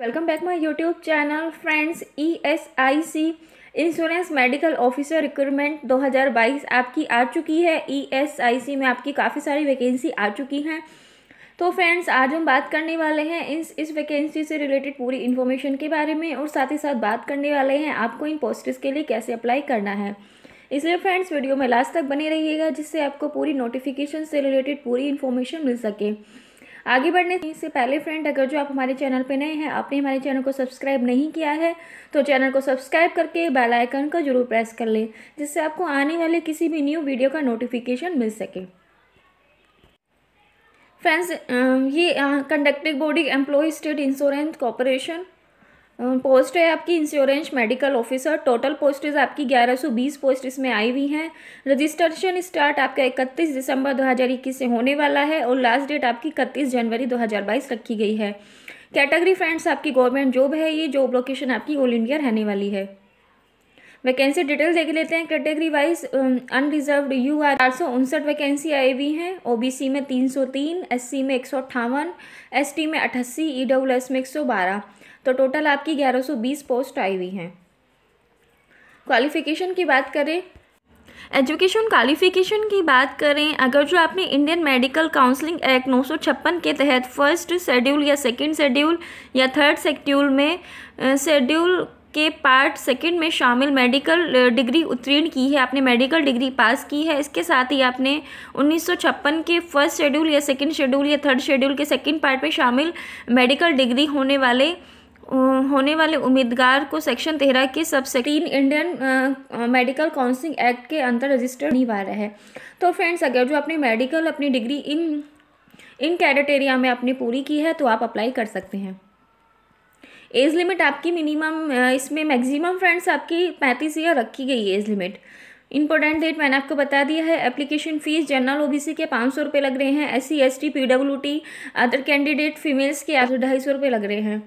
welcome back my YouTube channel friends E S I C insurance medical officer recruitment 2022 आपकी आ चुकी है ई S I सी में आपकी काफ़ी सारी वैकेंसी आ चुकी हैं तो फ्रेंड्स आज हम बात करने वाले हैं इस इस वैकेंसी से रिलेटेड पूरी इन्फॉर्मेशन के बारे में और साथ ही साथ बात करने वाले हैं आपको इन पोस्टर्स के लिए कैसे अप्लाई करना है इसलिए फ्रेंड्स वीडियो में लास्ट तक बने रहिएगा जिससे आपको पूरी नोटिफिकेशन से रिलेटेड पूरी इन्फॉर्मेशन मिल सके आगे बढ़ने से पहले फ्रेंड अगर जो आप हमारे चैनल पर नए हैं आपने हमारे चैनल को सब्सक्राइब नहीं किया है तो चैनल को सब्सक्राइब करके बेल आइकन का जरूर प्रेस कर लें जिससे आपको आने वाले किसी भी न्यू वीडियो का नोटिफिकेशन मिल सके फ्रेंड्स ये conductive body employ state insurance corporation post है आपकी insurance medical officer total postage आपकी 1120 पोस्ट इसमें आई हुई हैं रजिस्ट्रेशन स्टार्ट आपका 31 दिसंबर 2021 से होने वाला है और लास्ट डेट आपकी 31 जनवरी 2022 रखी गई है कैटेगरी फ्रेंड्स आपकी गवर्नमेंट जॉब है ये जॉब लोकेशन आपकी ऑल इंडिया रहने वाली है वैकेंसी डिटेल देख लेते हैं category wise unreserved U R चार सौ उनसठ वैकेंसी आई हुई हैं ओबीसी में तीन सौ तीन सी में एक सौ अट्ठावन टी में अट्ठासी ई e डब्ल्यू एस में एक सौ बारह तो टोटल आपकी ग्यारह सौ बीस पोस्ट आई हुई हैं क्वालिफिकेशन की बात करें एजुकेशन क्वालिफिकेशन की बात करें अगर जो आपने इंडियन मेडिकल काउंसलिंग एक्ट नौ के तहत फर्स्ट शेड्यूल या सेकंड शेड्यूल या थर्ड शेड्यूल में शेड्यूल के पार्ट सेकंड में शामिल मेडिकल डिग्री उत्तीर्ण की है आपने मेडिकल डिग्री पास की है इसके साथ ही आपने उन्नीस के फर्स्ट शेड्यूल या सेकंड शेड्यूल या थर्ड शेड्यूल के सेकंड पार्ट में शामिल मेडिकल डिग्री होने वाले होने वाले उम्मीदवार को सेक्शन तेरह के सबसे तीन इंडियन मेडिकल काउंसिलिंग एक्ट के अंतर रजिस्टर अनिवार्य है तो फ्रेंड्स अगर जो आपने मेडिकल अपनी डिग्री इन इन कैडेट एरिया में आपने पूरी की है तो आप अप्लाई कर सकते हैं एज लिमिट आपकी मिनिमम इसमें मैक्सिमम फ्रेंड्स आपकी पैंतीस ईयर रखी गई है एज लिमिट इंपॉर्टेंट डेट मैंने आपको बता दिया है एप्लीकेशन फीस जनरल ओबीसी के पाँच सौ रुपये लग रहे हैं S C S T P W D other candidate females के आठ ढाई सौ रुपये लग रहे हैं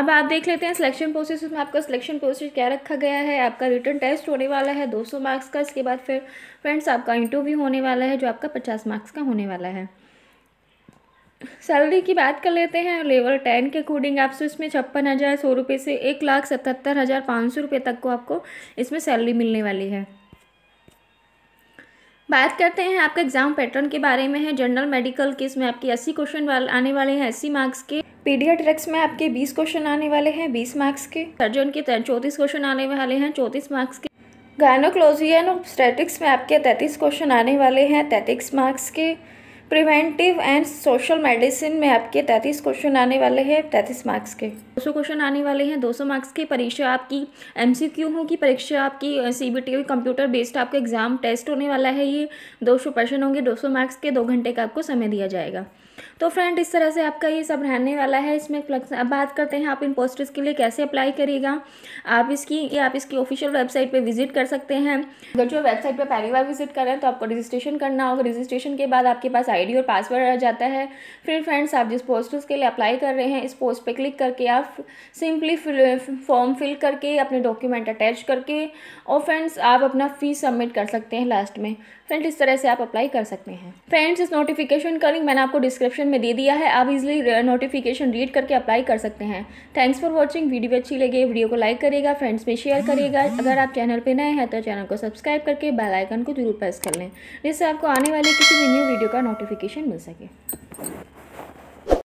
अब आप देख लेते हैं सिलेक्शन प्रोसेस में आपका सिलेक्शन प्रोसेस क्या रखा गया है आपका रिटर्न टेस्ट होने वाला है दो सौ मार्क्स का इसके बाद फिर फ्रेंड्स आपका इंटरव्यू होने वाला है जो आपका पचास मार्क्स का होने वाला है सैलरी की बात कर लेते हैं लेवल टेन के अकॉर्डिंग आपसे इसमें छप्पन हज़ार सौ रुपये से एक लाख सतहत्तर हज़ार पाँच सौ रुपये तक को आपको इसमें सैलरी मिलने वाली है बात करते हैं आपका एग्ज़ाम पैटर्न के बारे में है जनरल मेडिकल के इसमें आपके अस्सी क्वेश्चन आने वाले हैं अस्सी मार्क्स के पीडियाट्रिक्स में आपके बीस क्वेश्चन आने वाले हैं बीस मार्क्स के सर्जन के चौंतीस क्वेश्चन आने वाले हैं चौंतीस मार्क्स के गायनोक्लोजियन ऑफ स्टैटिक्स में आपके तैंतीस क्वेश्चन आने वाले हैं तैंतीस मार्क्स के प्रिवेंटिव एंड सोशल मेडिसिन में आपके तैतीस क्वेश्चन आने वाले हैं तैतीस मार्क्स के दो सौ क्वेश्चन आने वाले हैं दो सौ मार्क्स की परीक्षा आपकी एम सी क्यू होगी परीक्षा आपकी C B T computer based आपका एग्जाम टेस्ट होने वाला है ये दो सौ क्वेश्चन होंगे दो सौ मार्क्स के दो घंटे का आपको समय दिया जाएगा तो फ्रेंड इस तरह से आपका ये सब रहने वाला है इसमें फ्लक्स अब बात करते हैं आप इन पोस्टर्स के लिए कैसे अप्लाई करिएगा आप इसकी या आप इसकी ऑफिशियल वेबसाइट पर विजिट कर सकते हैं अगर जो वेबसाइट पर पहली बार विजिट करें तो आपको रजिस्ट्रेशन करना होगा रजिस्ट्रेशन के बाद आपके पास आई और पासवर्ड आ जाता है फिर फ्रेंड्स आप जिस पोस्टर्स के लिए अप्लाई कर रहे हैं इस पोस्ट पर क्लिक करके आप सिंपली फॉर्म फिल करके अपने डॉक्यूमेंट अटैच करके और फ्रेंड्स आप अपना फीस सबमिट कर सकते हैं लास्ट में फ्रेंड्स इस तरह से आप अप्लाई कर सकते हैं फ्रेंड्स इस नोटिफिकेशन का लिंक मैंने आपको डिस्क्रिप्शन में दे दिया है आप इजिली नोटिफिकेशन रीड करके अप्लाई कर सकते हैं थैंक्स फॉर वॉचिंग वीडियो अच्छी लगे वीडियो को लाइक करेगा फ्रेंड्स में शेयर करेगा अगर आप चैनल पर नए हैं तो चैनल को सब्सक्राइब करके बेलाइकन को जरूर प्रेस कर लें जिससे आपको आने वाले किसी भी न्यू वीडियो का नोटिफिकेशन मिल सके